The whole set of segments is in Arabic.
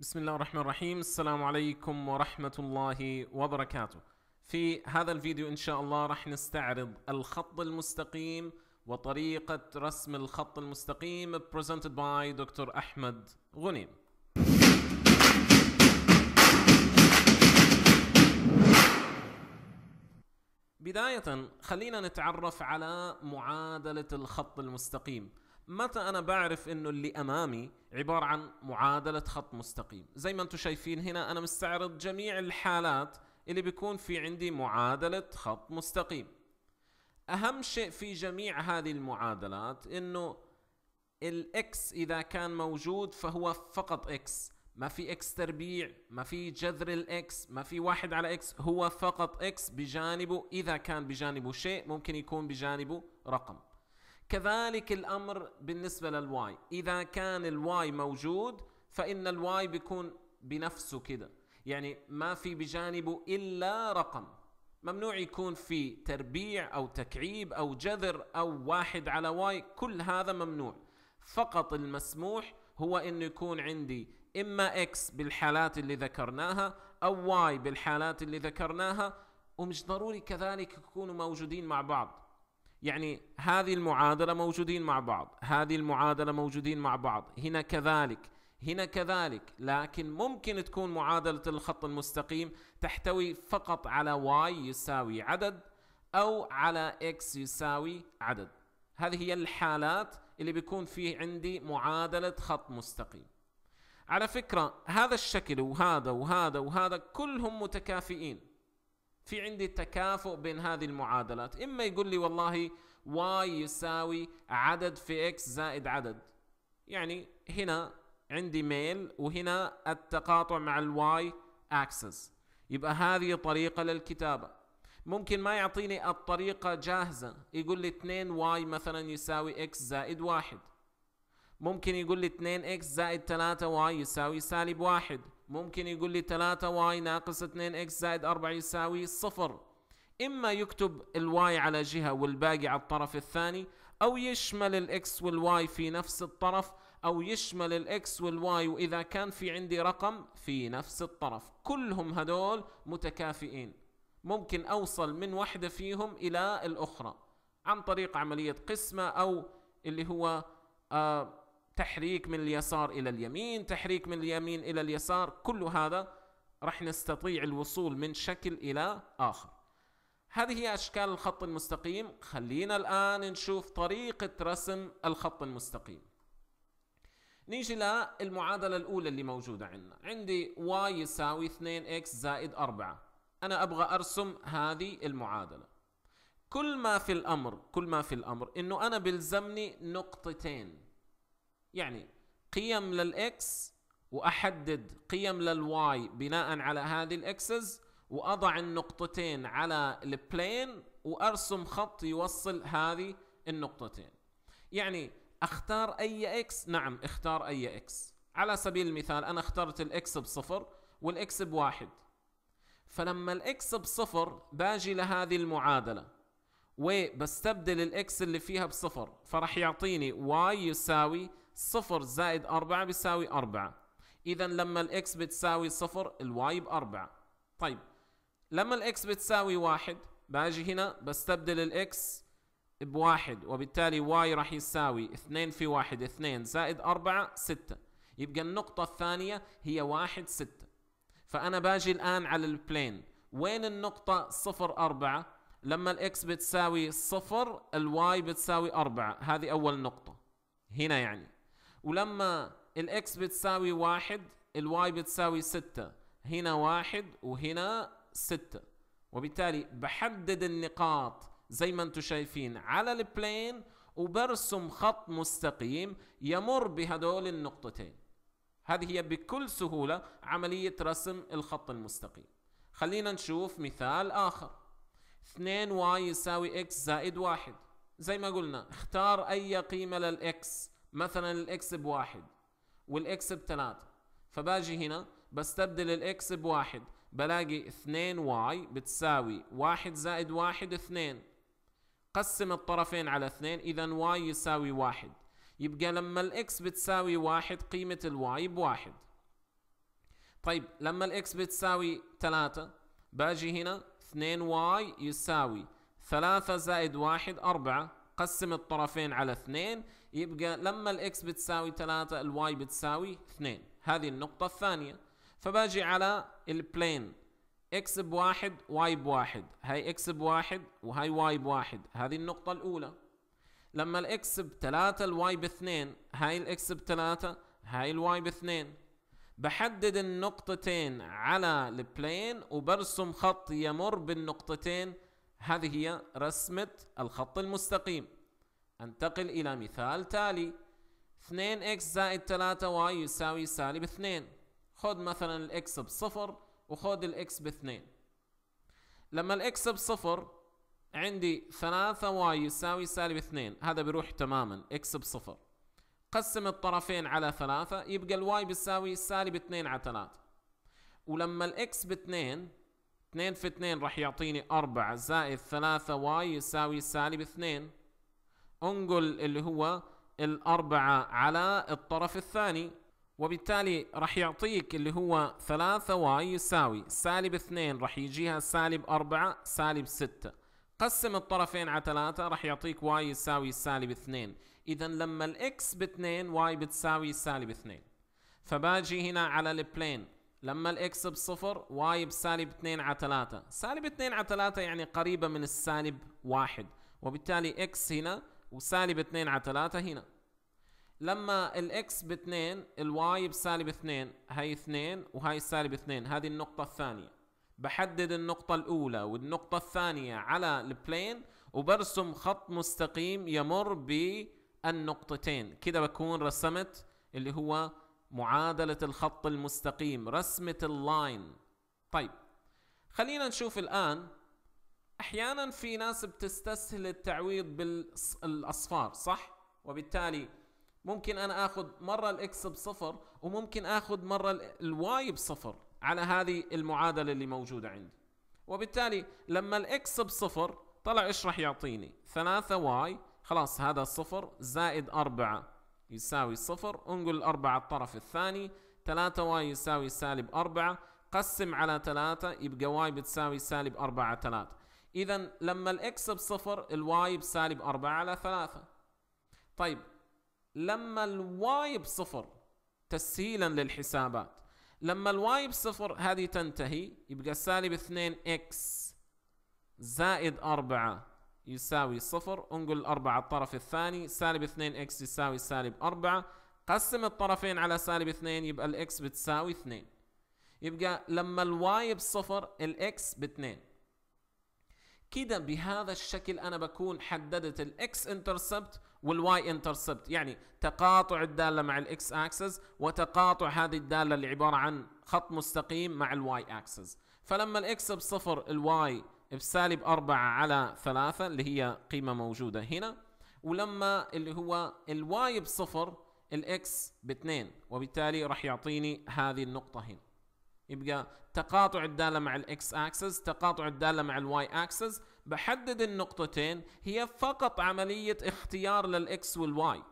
بسم الله الرحمن الرحيم السلام عليكم ورحمة الله وبركاته في هذا الفيديو إن شاء الله راح نستعرض الخط المستقيم وطريقة رسم الخط المستقيم presented by دكتور أحمد غنيم بداية خلينا نتعرف على معادلة الخط المستقيم متى انا بعرف انه اللي امامي عباره عن معادله خط مستقيم زي ما انتم شايفين هنا انا مستعرض جميع الحالات اللي بيكون في عندي معادله خط مستقيم اهم شيء في جميع هذه المعادلات انه الاكس اذا كان موجود فهو فقط اكس ما في اكس تربيع ما في جذر الاكس ما في واحد على اكس هو فقط اكس بجانبه اذا كان بجانبه شيء ممكن يكون بجانبه رقم كذلك الأمر بالنسبة للواي إذا كان الواي موجود فإن الواي بيكون بنفسه كده يعني ما في بجانبه إلا رقم ممنوع يكون في تربيع أو تكعيب أو جذر أو واحد على واي كل هذا ممنوع فقط المسموح هو أنه يكون عندي إما إكس بالحالات اللي ذكرناها أو واي بالحالات اللي ذكرناها ومش ضروري كذلك يكونوا موجودين مع بعض يعني هذه المعادله موجودين مع بعض هذه المعادله موجودين مع بعض هنا كذلك هنا كذلك لكن ممكن تكون معادله الخط المستقيم تحتوي فقط على y يساوي عدد او على x يساوي عدد هذه هي الحالات اللي بيكون فيه عندي معادله خط مستقيم على فكره هذا الشكل وهذا وهذا وهذا كلهم متكافئين في عندي تكافؤ بين هذه المعادلات إما يقول لي والله y يساوي عدد في x زائد عدد يعني هنا عندي ميل وهنا التقاطع مع الواي اكسس يبقى هذه طريقة للكتابة ممكن ما يعطيني الطريقة جاهزة يقول لي 2 واي مثلا يساوي اكس زائد واحد ممكن يقول لي 2 اكس زائد 3 واي يساوي سالب واحد ممكن يقول لي 3 واي ناقص 2 اكس زائد 4 يساوي صفر اما يكتب الواي على جهه والباقي على الطرف الثاني او يشمل الاكس والواي في نفس الطرف او يشمل الاكس والواي واذا كان في عندي رقم في نفس الطرف كلهم هدول متكافئين ممكن اوصل من واحده فيهم الى الاخرى عن طريق عمليه قسمه او اللي هو آه تحريك من اليسار إلى اليمين تحريك من اليمين إلى اليسار كل هذا راح نستطيع الوصول من شكل إلى آخر هذه هي أشكال الخط المستقيم خلينا الآن نشوف طريقة رسم الخط المستقيم نيجي للمعادلة الأولى اللي موجودة عندنا عندي y يساوي 2x زائد 4 أنا أبغى أرسم هذه المعادلة كل ما في الأمر كل ما في الأمر إنه أنا بلزمني نقطتين يعني قيم للاكس واحدد قيم للواي بناء على هذه الاكسز واضع النقطتين على البلين وارسم خط يوصل هذه النقطتين يعني اختار اي اكس نعم اختار اي اكس على سبيل المثال انا اخترت الاكس بصفر والاكس بواحد فلما الاكس بصفر باجي لهذه المعادله وبستبدل الاكس اللي فيها بصفر فراح يعطيني واي يساوي صفر زائد أربعة بيساوي أربعة إذا لما الإكس بتساوي صفر الواي بأربعة طيب لما الإكس بتساوي واحد باجي هنا بستبدل الإكس بواحد وبالتالي واي راح يساوي اثنين في واحد اثنين زائد أربعة ستة يبقى النقطة الثانية هي واحد ستة فأنا باجي الآن على البلين وين النقطة صفر أربعة لما الإكس بتساوي صفر الواي بتساوي أربعة هذه أول نقطة هنا يعني ولما الاكس بتساوي واحد الواي بتساوي ستة هنا واحد وهنا ستة وبالتالي بحدد النقاط زي ما انتم شايفين على البلين وبرسم خط مستقيم يمر بهدول النقطتين هذه هي بكل سهولة عملية رسم الخط المستقيم خلينا نشوف مثال آخر 2y يساوي x زائد 1 زي ما قلنا اختار أي قيمة للx مثلا الاكس بواحد والاكس بثلاثة فباجي هنا بستبدل الاكس بواحد بلاقي اثنين واي بتساوي واحد زائد واحد اثنين قسم الطرفين على اثنين اذا واي يساوي واحد يبقى لما الاكس بتساوي واحد قيمة الواي بواحد طيب لما الاكس بتساوي ثلاثة باجي هنا اثنين واي يساوي ثلاثة زائد واحد أربعة قسم الطرفين على اثنين يبقى لما الاكس بتساوي ثلاثة الواي بتساوي اثنين هذه النقطة الثانية فباجي على البلين اكس بواحد واي بواحد هاي اكس بواحد وهاي واي بواحد هذه النقطة الأولى لما الاكس بثلاثة الواي باثنين هاي الاكس بثلاثة هاي الواي باثنين بحدد النقطتين على البلين وبرسم خط يمر بالنقطتين هذه هي رسمة الخط المستقيم انتقل إلى مثال تالي 2x زائد 3y يساوي سالب 2 خذ مثلا الاكس بصفر وخذ الاكس باثنين لما الاكس بصفر عندي 3y يساوي سالب 2 هذا بيروح تماما اكس بصفر قسم الطرفين على 3 يبقى الواي بيساوي سالب 2 على 3 ولما الاكس باثنين 2 في 2 راح يعطيني 4 زائد 3 واي يساوي سالب 2 انقل اللي هو الأربعة على الطرف الثاني وبالتالي راح يعطيك اللي هو 3 واي يساوي سالب 2 راح يجيها سالب 4 سالب 6 قسم الطرفين على 3 راح يعطيك واي يساوي سالب 2 اذا لما الاكس ب 2 واي بتساوي سالب 2 فباجي هنا على البلين لما الاكس بصفر واي بسالب 2 على 3 سالب 2 على 3 يعني قريبة من السالب 1 وبالتالي اكس هنا وسالب 2 على 3 هنا لما الاكس ب 2 الواي بسالب 2 هاي 2 وهاي سالب 2 هذه النقطة الثانية بحدد النقطة الأولى والنقطة الثانية على البلين وبرسم خط مستقيم يمر بالنقطتين كده بكون رسمت اللي هو معادلة الخط المستقيم رسمة اللاين طيب خلينا نشوف الآن أحيانا في ناس بتستسهل التعويض بالأصفار صح؟ وبالتالي ممكن أنا آخذ مرة الإكس بصفر وممكن آخذ مرة الواي بصفر على هذه المعادلة اللي موجودة عندي وبالتالي لما الإكس بصفر طلع إيش راح يعطيني؟ ثلاثة واي خلاص هذا صفر زائد أربعة يساوي صفر انقل 4 على الطرف الثاني ثلاثة واي يساوي سالب أربعة قسم على ثلاثة يبقى واي بتساوي سالب أربعة ثلاثة إذا لما الإكس بصفر الواي بسالب أربعة على ثلاثة طيب لما الواي بصفر تسهيلا للحسابات لما الواي بصفر هذه تنتهي يبقى سالب 2 اكس زائد 4 يساوي صفر انقل 4 على الطرف الثاني سالب 2 اكس يساوي سالب 4 قسم الطرفين على سالب 2 يبقى الاكس بتساوي 2 يبقى لما الواي بصفر الاكس باثنين كده بهذا الشكل انا بكون حددت الاكس انترسبت والواي انترسبت يعني تقاطع الداله مع الاكس اكسس وتقاطع هذه الداله اللي عباره عن خط مستقيم مع الواي اكسس فلما الاكس بصفر الواي بسالب أربعة على ثلاثة اللي هي قيمة موجودة هنا ولما اللي هو الواي بصفر الاكس باثنين وبالتالي راح يعطيني هذه النقطة هنا يبقى تقاطع الدالة مع الاكس اكسس تقاطع الدالة مع الواي اكسس بحدد النقطتين هي فقط عملية اختيار للاكس والواي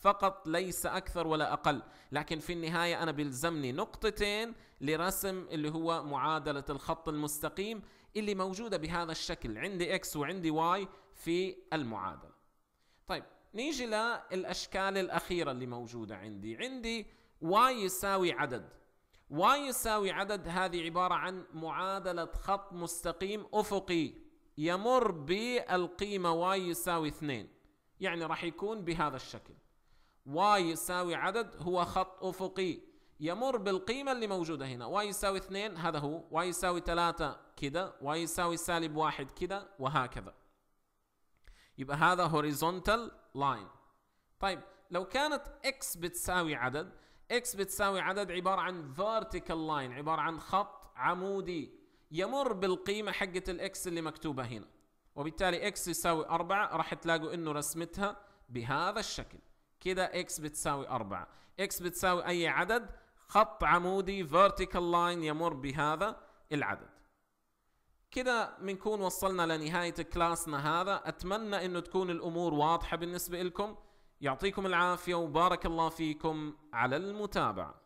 فقط ليس اكثر ولا اقل لكن في النهايه انا بيلزمني نقطتين لرسم اللي هو معادله الخط المستقيم اللي موجودة بهذا الشكل عندي x وعندي y في المعادلة طيب نيجي للأشكال الأخيرة اللي موجودة عندي عندي y يساوي عدد y يساوي عدد هذه عبارة عن معادلة خط مستقيم أفقي يمر بالقيمة y يساوي 2 يعني راح يكون بهذا الشكل y يساوي عدد هو خط أفقي يمر بالقيمة اللي موجودة هنا y يساوي 2 هذا هو y يساوي 3 كده y يساوي سالب 1 كده وهكذا يبقى هذا horizontal line طيب لو كانت x بتساوي عدد x بتساوي عدد عبارة عن vertical line عبارة عن خط عمودي يمر بالقيمة حقة الاكس اللي مكتوبة هنا وبالتالي x يساوي 4 راح تلاقوا انه رسمتها بهذا الشكل كده x بتساوي 4 x بتساوي اي عدد خط عمودي vertical line يمر بهذا العدد كده بنكون وصلنا لنهاية كلاسنا هذا أتمنى أن تكون الأمور واضحة بالنسبة لكم يعطيكم العافية وبارك الله فيكم على المتابعة